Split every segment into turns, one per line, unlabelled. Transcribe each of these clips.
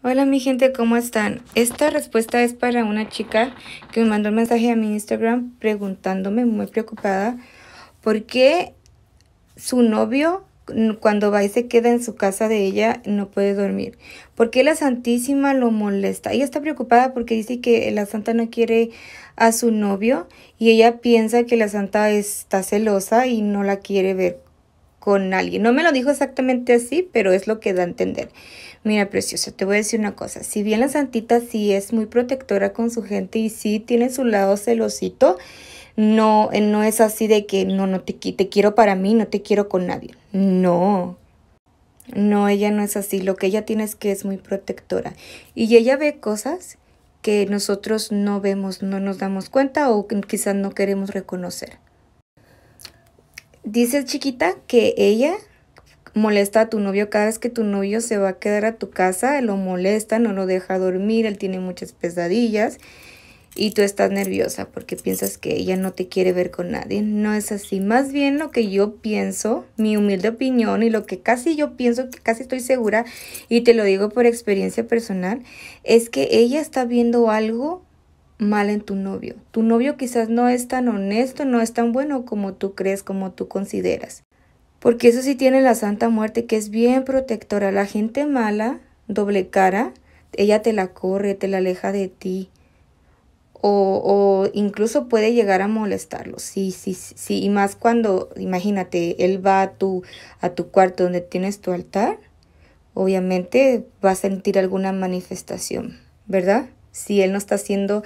Hola mi gente, ¿cómo están? Esta respuesta es para una chica que me mandó un mensaje a mi Instagram preguntándome, muy preocupada, por qué su novio cuando va y se queda en su casa de ella no puede dormir. ¿Por qué la Santísima lo molesta? Ella está preocupada porque dice que la Santa no quiere a su novio y ella piensa que la Santa está celosa y no la quiere ver no me lo dijo exactamente así, pero es lo que da a entender. Mira, preciosa, te voy a decir una cosa. Si bien la santita sí es muy protectora con su gente y sí tiene su lado celosito, no, eh, no es así de que no, no te, te quiero para mí, no te quiero con nadie. No. No, ella no es así. Lo que ella tiene es que es muy protectora. Y ella ve cosas que nosotros no vemos, no nos damos cuenta o quizás no queremos reconocer. Dices, chiquita, que ella molesta a tu novio cada vez que tu novio se va a quedar a tu casa, lo molesta, no lo deja dormir, él tiene muchas pesadillas y tú estás nerviosa porque piensas que ella no te quiere ver con nadie. No es así. Más bien lo que yo pienso, mi humilde opinión y lo que casi yo pienso, que casi estoy segura y te lo digo por experiencia personal, es que ella está viendo algo mal en tu novio. Tu novio quizás no es tan honesto, no es tan bueno como tú crees, como tú consideras. Porque eso sí tiene la Santa Muerte que es bien protectora. La gente mala, doble cara, ella te la corre, te la aleja de ti. O, o incluso puede llegar a molestarlo. Sí, sí, sí. Y más cuando, imagínate, él va a tu, a tu cuarto donde tienes tu altar. Obviamente va a sentir alguna manifestación, ¿verdad? si Él no está siendo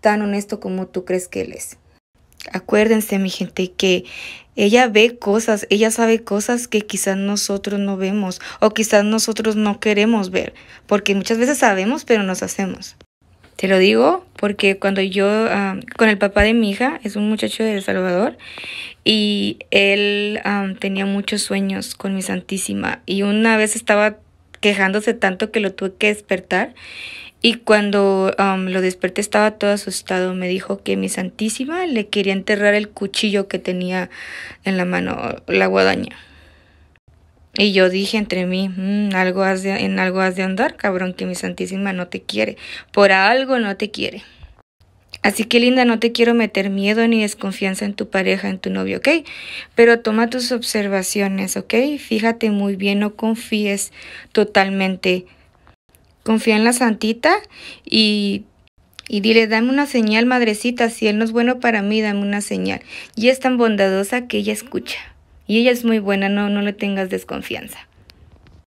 tan honesto como tú crees que Él es. Acuérdense, mi gente, que ella ve cosas, ella sabe cosas que quizás nosotros no vemos o quizás nosotros no queremos ver, porque muchas veces sabemos pero nos hacemos. Te lo digo porque cuando yo, con el papá de mi hija, es un muchacho de El Salvador, y él tenía muchos sueños con mi Santísima, y una vez estaba quejándose tanto que lo tuve que despertar. Y cuando um, lo desperté estaba todo asustado. Me dijo que mi Santísima le quería enterrar el cuchillo que tenía en la mano, la guadaña. Y yo dije entre mí, mm, algo en algo has de andar, cabrón, que mi Santísima no te quiere. Por algo no te quiere. Así que linda, no te quiero meter miedo ni desconfianza en tu pareja, en tu novio, ¿ok? Pero toma tus observaciones, ¿ok? Fíjate muy bien, no confíes totalmente. Confía en la santita y, dile, dame una señal, madrecita, si él no es bueno para mí, dame una señal. Y es tan bondadosa que ella escucha. Y ella es muy buena, no, no le tengas desconfianza.